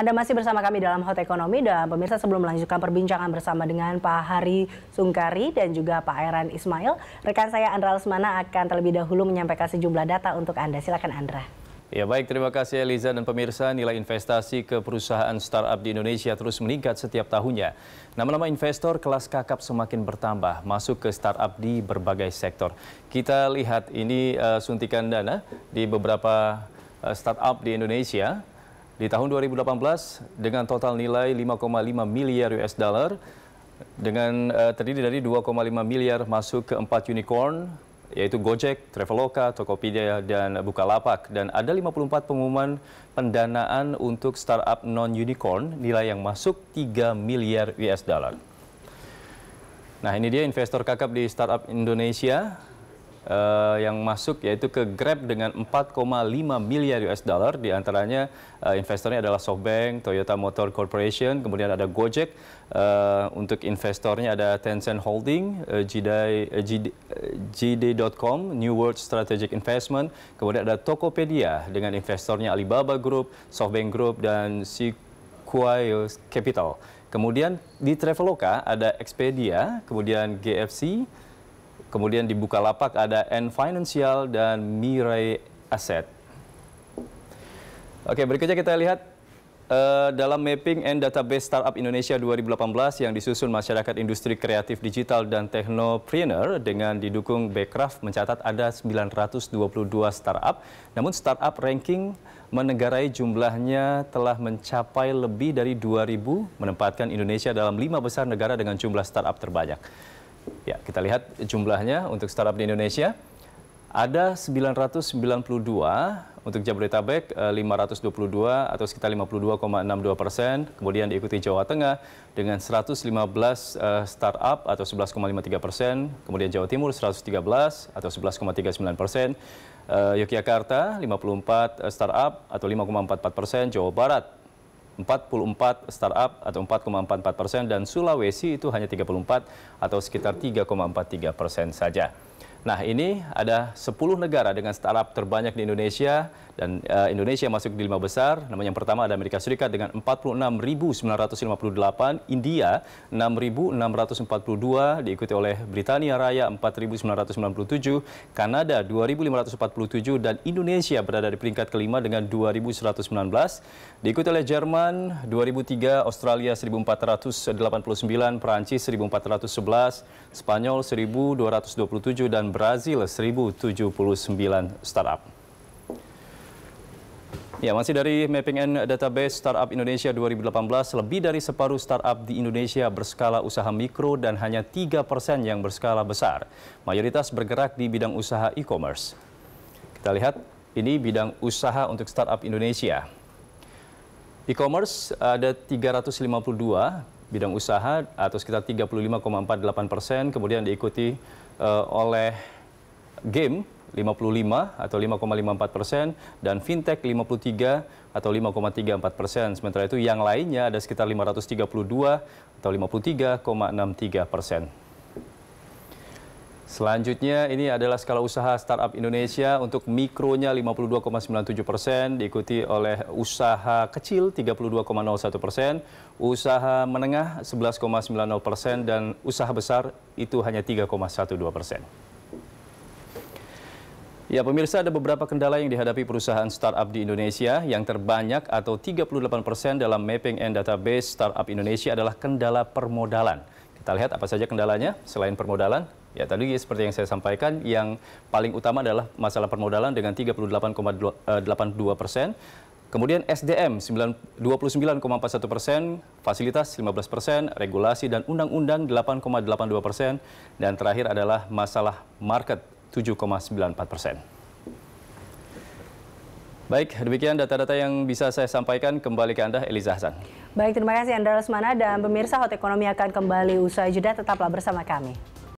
Anda masih bersama kami dalam Hot Ekonomi dan pemirsa sebelum melanjutkan perbincangan bersama dengan Pak Hari Sungkari dan juga Pak Airan Ismail, rekan saya Andra Lesmana akan terlebih dahulu menyampaikan sejumlah data untuk Anda. Silakan Andra. Ya baik, terima kasih Eliza dan pemirsa. Nilai investasi ke perusahaan startup di Indonesia terus meningkat setiap tahunnya. Nama-nama investor kelas kakap semakin bertambah masuk ke startup di berbagai sektor. Kita lihat ini uh, suntikan dana di beberapa uh, startup di Indonesia di tahun 2018 dengan total nilai 5,5 miliar US dollar dengan uh, terdiri dari 2,5 miliar masuk ke empat unicorn yaitu Gojek, Traveloka, Tokopedia dan Bukalapak dan ada 54 pengumuman pendanaan untuk startup non unicorn nilai yang masuk 3 miliar US dollar. Nah, ini dia investor kakap di startup Indonesia uh, yang masuk yaitu ke Grab dengan 4,5 miliar US dollar di antaranya uh, investornya adalah SoftBank, Toyota Motor Corporation, kemudian ada Gojek, uh, untuk investornya ada Tencent Holding, uh, uh, uh, New World Strategic Investment, kemudian ada Tokopedia dengan investornya Alibaba Group, SoftBank Group dan Sequoia Capital. Kemudian di Traveloka ada Expedia, kemudian GFC, Kemudian di Bukalapak ada N Financial dan Mirai Asset. Oke, berikutnya kita lihat Uh, dalam mapping and database startup Indonesia 2018 yang disusun masyarakat industri kreatif digital dan teknopreneur dengan didukung Backcraft mencatat ada 922 startup. Namun startup ranking menegarai jumlahnya telah mencapai lebih dari 2000 menempatkan Indonesia dalam lima besar negara dengan jumlah startup terbanyak. Ya, kita lihat jumlahnya untuk startup di Indonesia. Ada 992, untuk Jabodetabek 522 eh, atau sekitar 52,62 persen, kemudian diikuti Jawa Tengah dengan 115 eh, startup atau 11,53 persen, kemudian Jawa Timur 113 atau 11,39 persen, eh, Yogyakarta 54 startup atau 5,44 persen, Jawa Barat 44 startup atau 4,44 persen dan Sulawesi itu hanya 34 atau sekitar 3,43 persen saja. Nah, ini ada 10 negara dengan startup terbanyak di Indonesia dan uh, Indonesia masuk di lima besar. Namun yang pertama ada Amerika Serikat dengan 46.958, India 6.642, diikuti oleh Britania Raya 4.997, Kanada 2.547 dan Indonesia berada di peringkat kelima dengan 2.119, diikuti oleh Jerman 2.003, Australia 1.489, Perancis 1.411, Spanyol 1.227 dan Brazil 1079 startup. Ya, masih dari Mapping and Database Startup Indonesia 2018, lebih dari separuh startup di Indonesia berskala usaha mikro dan hanya 3% yang berskala besar. Mayoritas bergerak di bidang usaha e-commerce. Kita lihat, ini bidang usaha untuk startup Indonesia. E-commerce ada 352, bidang usaha atau sekitar 35,48 persen, kemudian diikuti uh, oleh game 55 atau 5,54 persen dan fintech 53 atau 5,34 persen. Sementara itu yang lainnya ada sekitar 532 atau 53,63 persen. Selanjutnya ini adalah skala usaha startup Indonesia untuk mikronya 52,97 persen, diikuti oleh usaha kecil 32,01 persen, usaha menengah 11,90 persen, dan usaha besar itu hanya 3,12 persen. Ya, pemirsa ada beberapa kendala yang dihadapi perusahaan startup di Indonesia yang terbanyak atau 38 persen dalam mapping and database startup Indonesia adalah kendala permodalan. Kita lihat apa saja kendalanya selain permodalan. Ya, tadi seperti yang saya sampaikan, yang paling utama adalah masalah permodalan dengan 38,82 eh, persen, Kemudian SDM 29,41 persen, fasilitas 15 persen, regulasi dan undang-undang 8,82 persen, dan terakhir adalah masalah market 7,94 persen. Baik, demikian data-data yang bisa saya sampaikan kembali ke Anda, Eliza Hasan. Baik, terima kasih Anda Lesmana dan pemirsa Hot Ekonomi akan kembali usai jeda, tetaplah bersama kami.